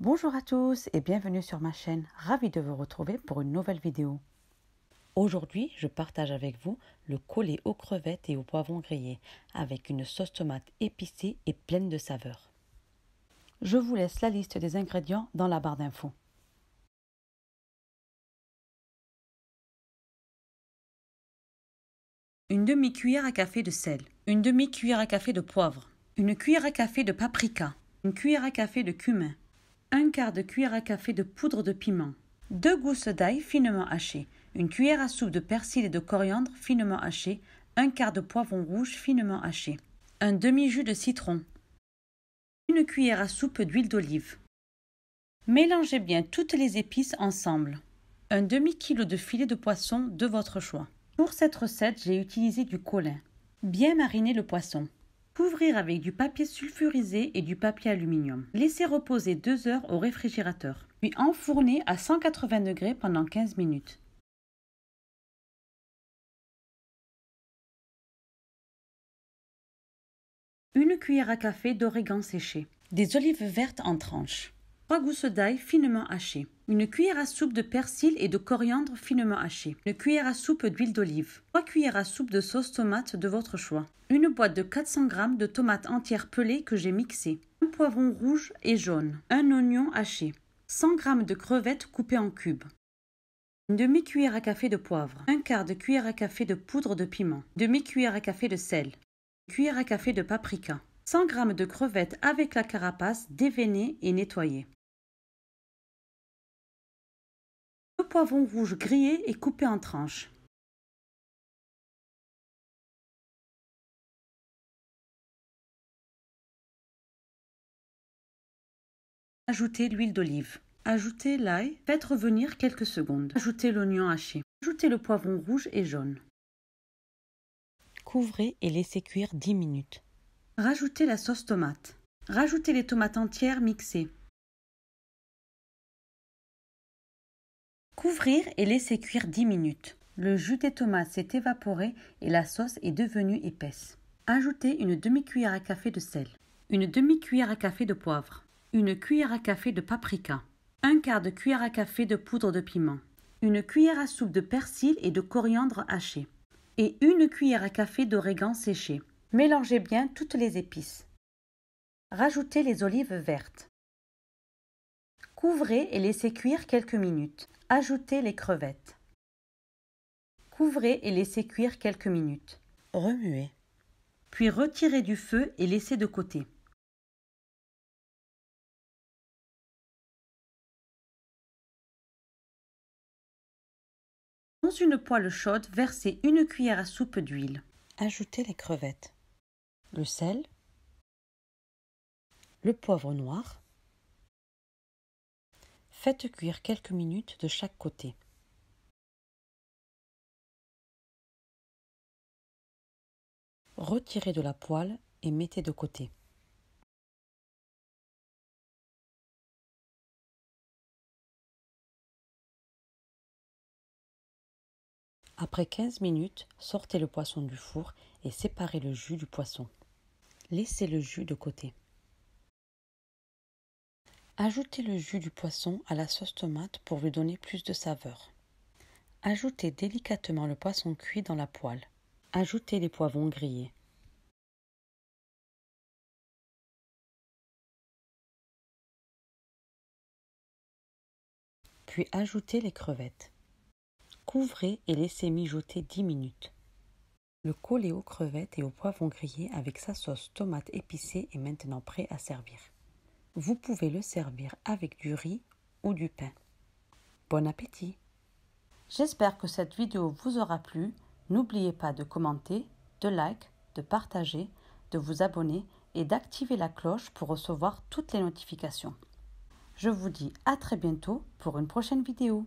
Bonjour à tous et bienvenue sur ma chaîne, ravi de vous retrouver pour une nouvelle vidéo. Aujourd'hui, je partage avec vous le collet aux crevettes et aux poivrons grillés avec une sauce tomate épicée et pleine de saveurs. Je vous laisse la liste des ingrédients dans la barre d'infos. Une demi-cuillère à café de sel, une demi-cuillère à café de poivre, une cuillère à café de paprika, une cuillère à café de cumin, un quart de cuillère à café de poudre de piment, deux gousses d'ail finement hachées, une cuillère à soupe de persil et de coriandre finement hachées un quart de poivron rouge finement haché, un demi-jus de citron, une cuillère à soupe d'huile d'olive. Mélangez bien toutes les épices ensemble. Un demi-kilo de filet de poisson de votre choix. Pour cette recette, j'ai utilisé du colin. Bien mariner le poisson. Couvrir avec du papier sulfurisé et du papier aluminium. Laisser reposer 2 heures au réfrigérateur. Puis enfourner à 180 degrés pendant 15 minutes. Une cuillère à café d'origan séché. Des olives vertes en tranches. 3 gousses d'ail finement hachées, une cuillère à soupe de persil et de coriandre finement hachés, une cuillère à soupe d'huile d'olive, 3 cuillères à soupe de sauce tomate de votre choix, une boîte de 400 g de tomates entières pelées que j'ai mixées, un poivron rouge et jaune, un oignon haché, 100 g de crevettes coupées en cubes, une demi-cuillère à café de poivre, un quart de cuillère à café de poudre de piment, demi-cuillère à café de sel, une cuillère à café de paprika, 100 g de crevettes avec la carapace déveinée et nettoyée. Poivron rouge grillé et coupé en tranches. Ajoutez l'huile d'olive. Ajoutez l'ail, faites revenir quelques secondes. Ajoutez l'oignon haché. Ajoutez le poivron rouge et jaune. Couvrez et laissez cuire 10 minutes. Rajoutez la sauce tomate. Rajoutez les tomates entières mixées. Couvrir et laisser cuire 10 minutes. Le jus des tomates s'est évaporé et la sauce est devenue épaisse. Ajoutez une demi-cuillère à café de sel, une demi-cuillère à café de poivre, une cuillère à café de paprika, un quart de cuillère à café de poudre de piment, une cuillère à soupe de persil et de coriandre haché, et une cuillère à café d'origan séché. Mélangez bien toutes les épices. Rajoutez les olives vertes. Couvrez et laissez cuire quelques minutes. Ajoutez les crevettes. Couvrez et laissez cuire quelques minutes. Remuez. Puis retirez du feu et laissez de côté. Dans une poêle chaude, versez une cuillère à soupe d'huile. Ajoutez les crevettes, le sel, le poivre noir, Faites cuire quelques minutes de chaque côté. Retirez de la poêle et mettez de côté. Après 15 minutes, sortez le poisson du four et séparez le jus du poisson. Laissez le jus de côté. Ajoutez le jus du poisson à la sauce tomate pour lui donner plus de saveur. Ajoutez délicatement le poisson cuit dans la poêle. Ajoutez les poivrons grillés. Puis ajoutez les crevettes. Couvrez et laissez mijoter 10 minutes. Le colé aux crevettes et aux poivrons grillés avec sa sauce tomate épicée est maintenant prêt à servir vous pouvez le servir avec du riz ou du pain. Bon appétit J'espère que cette vidéo vous aura plu. N'oubliez pas de commenter, de liker, de partager, de vous abonner et d'activer la cloche pour recevoir toutes les notifications. Je vous dis à très bientôt pour une prochaine vidéo.